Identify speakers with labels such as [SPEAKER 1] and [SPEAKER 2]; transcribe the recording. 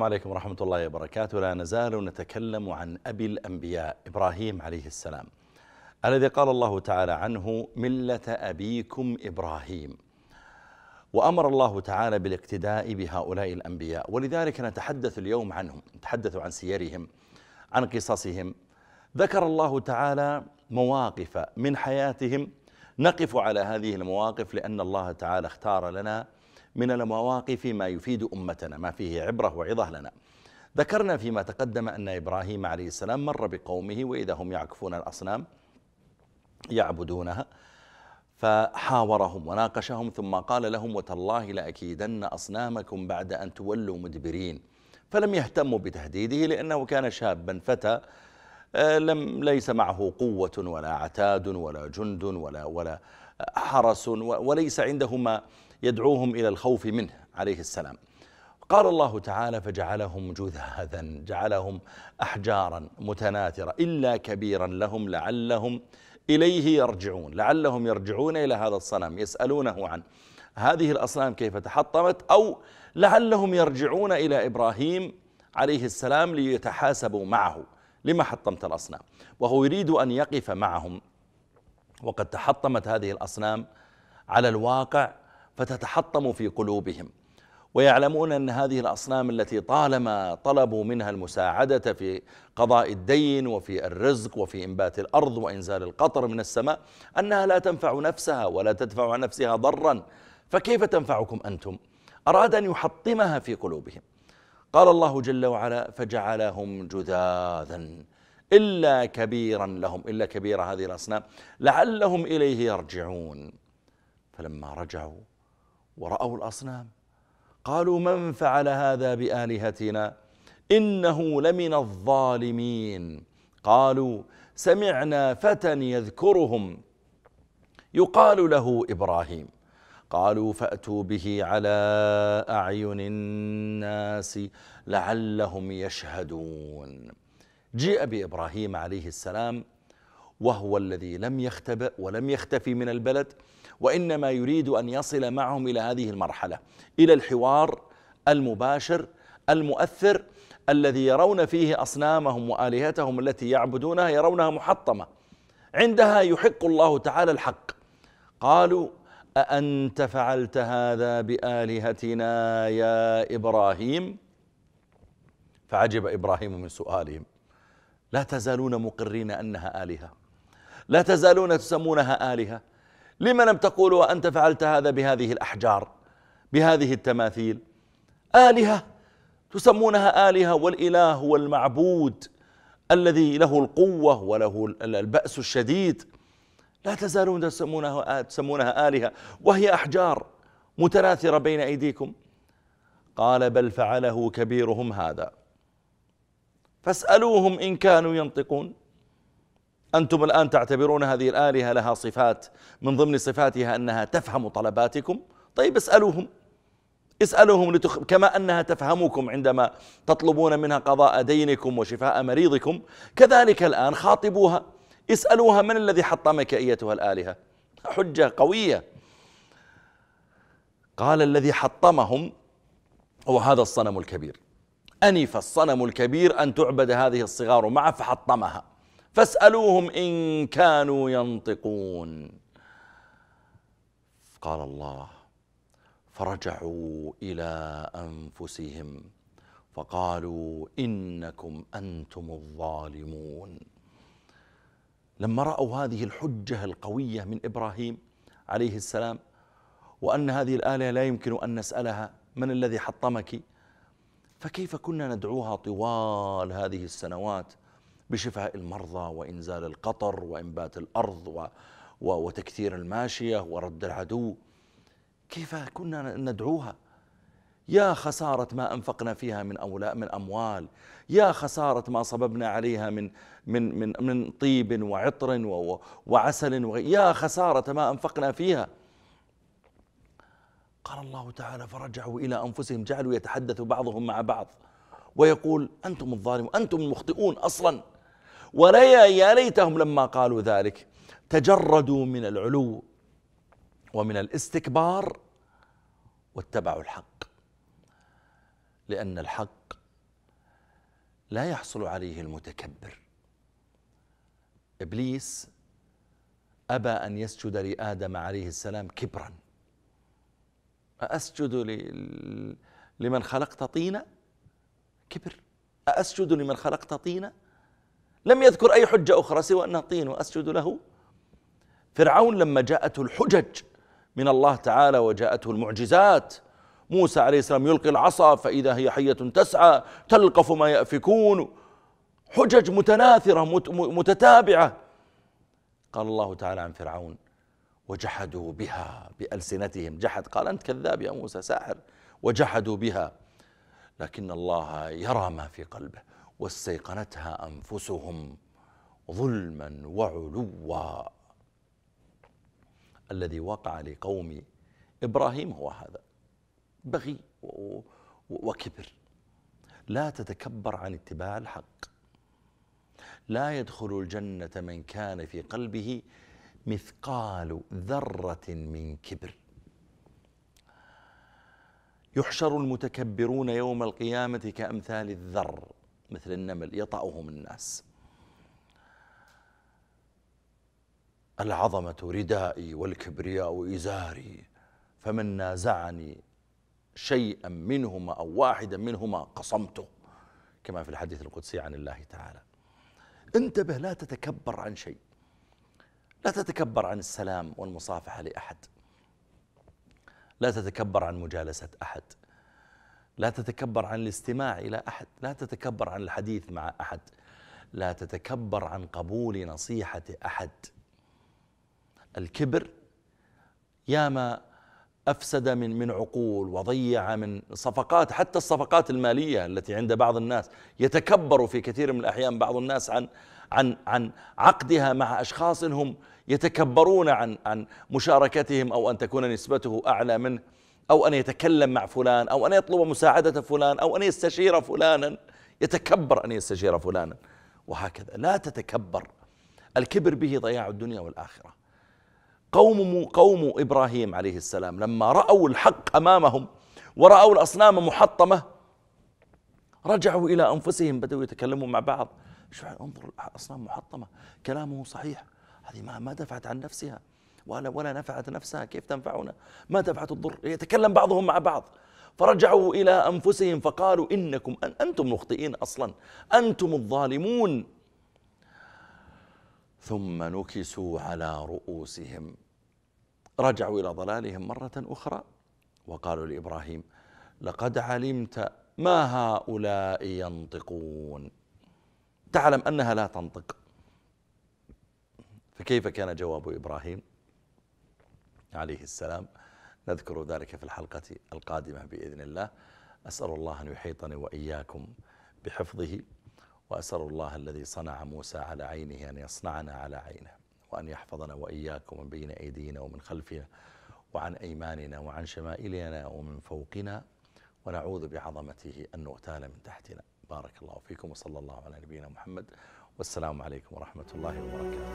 [SPEAKER 1] السلام عليكم ورحمة الله وبركاته لا نزال نتكلم عن أبي الأنبياء إبراهيم عليه السلام الذي قال الله تعالى عنه ملة أبيكم إبراهيم وأمر الله تعالى بالاقتداء بهؤلاء الأنبياء ولذلك نتحدث اليوم عنهم نتحدث عن سيرهم عن قصصهم ذكر الله تعالى مواقف من حياتهم نقف على هذه المواقف لأن الله تعالى اختار لنا من المواقف ما يفيد أمتنا ما فيه عبرة وعظة لنا ذكرنا فيما تقدم أن إبراهيم عليه السلام مر بقومه وإذا هم يعكفون الأصنام يعبدونها فحاورهم وناقشهم ثم قال لهم وتالله لأكيدن أصنامكم بعد أن تولوا مدبرين فلم يهتموا بتهديده لأنه كان شابا فتى آه، لم ليس معه قوة ولا عتاد ولا جند ولا ولا حرس وليس عندهما يدعوهم إلى الخوف منه عليه السلام قال الله تعالى فجعلهم جذاذا جعلهم أحجارا متناثرة إلا كبيرا لهم لعلهم إليه يرجعون لعلهم يرجعون إلى هذا الصنم يسألونه عن هذه الأصنام كيف تحطمت أو لعلهم يرجعون إلى إبراهيم عليه السلام ليتحاسبوا معه لما حطمت الأصنام وهو يريد أن يقف معهم وقد تحطمت هذه الأصنام على الواقع فتتحطم في قلوبهم ويعلمون ان هذه الاصنام التي طالما طلبوا منها المساعده في قضاء الدين وفي الرزق وفي انبات الارض وانزال القطر من السماء انها لا تنفع نفسها ولا تدفع عن نفسها ضرا فكيف تنفعكم انتم؟ اراد ان يحطمها في قلوبهم. قال الله جل وعلا: فجعلهم جذاذا الا كبيرا لهم الا كبير هذه الاصنام لعلهم اليه يرجعون. فلما رجعوا ورأوا الأصنام قالوا من فعل هذا بآلهتنا إنه لمن الظالمين قالوا سمعنا فتى يذكرهم يقال له إبراهيم قالوا فأتوا به على أعين الناس لعلهم يشهدون جيء بإبراهيم عليه السلام وهو الذي لم يختبئ ولم يختفي من البلد وإنما يريد أن يصل معهم إلى هذه المرحلة إلى الحوار المباشر المؤثر الذي يرون فيه أصنامهم وآلهتهم التي يعبدونها يرونها محطمة عندها يحق الله تعالى الحق قالوا أأنت فعلت هذا بآلهتنا يا إبراهيم فعجب إبراهيم من سؤالهم لا تزالون مقرين أنها آلهة لا تزالون تسمونها آلهة لما لم تقول وأنت فعلت هذا بهذه الأحجار بهذه التماثيل آلهة تسمونها آلهة والإله هو المعبود الذي له القوة وله البأس الشديد لا تزالون تسمونها, تسمونها آلهة وهي أحجار متناثرة بين أيديكم قال بل فعله كبيرهم هذا فاسألوهم إن كانوا ينطقون أنتم الآن تعتبرون هذه الآلهة لها صفات من ضمن صفاتها أنها تفهم طلباتكم طيب اسألوهم اسألوهم لتخ... كما أنها تفهمكم عندما تطلبون منها قضاء دينكم وشفاء مريضكم كذلك الآن خاطبوها اسألوها من الذي حطمك أيتها الآلهة حجة قوية قال الذي حطمهم هو هذا الصنم الكبير أنف الصنم الكبير أن تعبد هذه الصغار معه فحطمها فاسألوهم إن كانوا ينطقون قال الله فرجعوا إلى أنفسهم فقالوا إنكم أنتم الظالمون لما رأوا هذه الحجة القوية من إبراهيم عليه السلام وأن هذه الآلة لا يمكن أن نسألها من الذي حطمك فكيف كنا ندعوها طوال هذه السنوات بشفاء المرضى وإنزال القطر وإنبات الأرض و وتكثير الماشية ورد العدو كيف كنا ندعوها يا خسارة ما أنفقنا فيها من أولاء من أموال يا خسارة ما صببنا عليها من من من من طيب وعطر وعسل يا خسارة ما أنفقنا فيها قال الله تعالى فرجعوا إلى أنفسهم جعلوا يتحدث بعضهم مع بعض ويقول أنتم الظالمون أنتم المخطئون أصلاً ويا ليتهم لما قالوا ذلك تجردوا من العلو ومن الاستكبار واتبعوا الحق لأن الحق لا يحصل عليه المتكبر إبليس أبى أن يسجد لآدم عليه السلام كبرا أسجد لمن خلقت طينا كبر أسجد لمن خلقت طينا لم يذكر أي حجة أخرى سوى أنه طين وأسجد له فرعون لما جاءته الحجج من الله تعالى وجاءته المعجزات موسى عليه السلام يلقي العصا فإذا هي حية تسعى تلقف ما يأفكون حجج متناثرة متتابعة قال الله تعالى عن فرعون وجحدوا بها بألسنتهم جحد قال أنت كذاب يا موسى ساحر وجحدوا بها لكن الله يرى ما في قلبه واستيقنتها انفسهم ظلما وعلوا الذي وقع لقوم ابراهيم هو هذا بغي وكبر لا تتكبر عن اتباع الحق لا يدخل الجنه من كان في قلبه مثقال ذره من كبر يحشر المتكبرون يوم القيامه كامثال الذر مثل النمل يطأهم الناس العظمة ردائي والكبرياء إزاري فمن نازعني شيئا منهما أو واحدا منهما قصمته كما في الحديث القدسي عن الله تعالى انتبه لا تتكبر عن شيء لا تتكبر عن السلام والمصافحة لأحد لا تتكبر عن مجالسة أحد لا تتكبر عن الاستماع إلى أحد لا تتكبر عن الحديث مع أحد لا تتكبر عن قبول نصيحة أحد الكبر ياما أفسد من من عقول وضيع من صفقات حتى الصفقات المالية التي عند بعض الناس يتكبر في كثير من الأحيان بعض الناس عن عن عن عقدها مع أشخاص هم يتكبرون عن عن مشاركتهم أو أن تكون نسبته أعلى منه أو أن يتكلم مع فلان أو أن يطلب مساعدة فلان أو أن يستشير فلانا يتكبر أن يستشير فلانا وهكذا لا تتكبر الكبر به ضياع الدنيا والآخرة قوم قوم إبراهيم عليه السلام لما رأوا الحق أمامهم ورأوا الأصنام محطمة رجعوا إلى أنفسهم بدأوا يتكلمون مع بعض شو انظر الأصنام محطمة كلامه صحيح هذه ما ما دفعت عن نفسها ولا ولا نفعت نفسها كيف تنفعنا ما تنفعت الضر يتكلم بعضهم مع بعض فرجعوا إلى أنفسهم فقالوا إنكم أن أنتم مخطئين أصلا أنتم الظالمون ثم نكسوا على رؤوسهم رجعوا إلى ضلالهم مرة أخرى وقالوا لإبراهيم لقد علمت ما هؤلاء ينطقون تعلم أنها لا تنطق فكيف كان جواب إبراهيم عليه السلام نذكر ذلك في الحلقة القادمة بإذن الله أسأل الله أن يحيطني وإياكم بحفظه وأسأل الله الذي صنع موسى على عينه أن يصنعنا على عينه وأن يحفظنا وإياكم من بين أيدينا ومن خلفنا وعن أيماننا وعن شمائلنا ومن فوقنا ونعوذ بعظمته أن نغتال من تحتنا بارك الله فيكم وصلى الله على نبينا محمد والسلام عليكم ورحمة الله وبركاته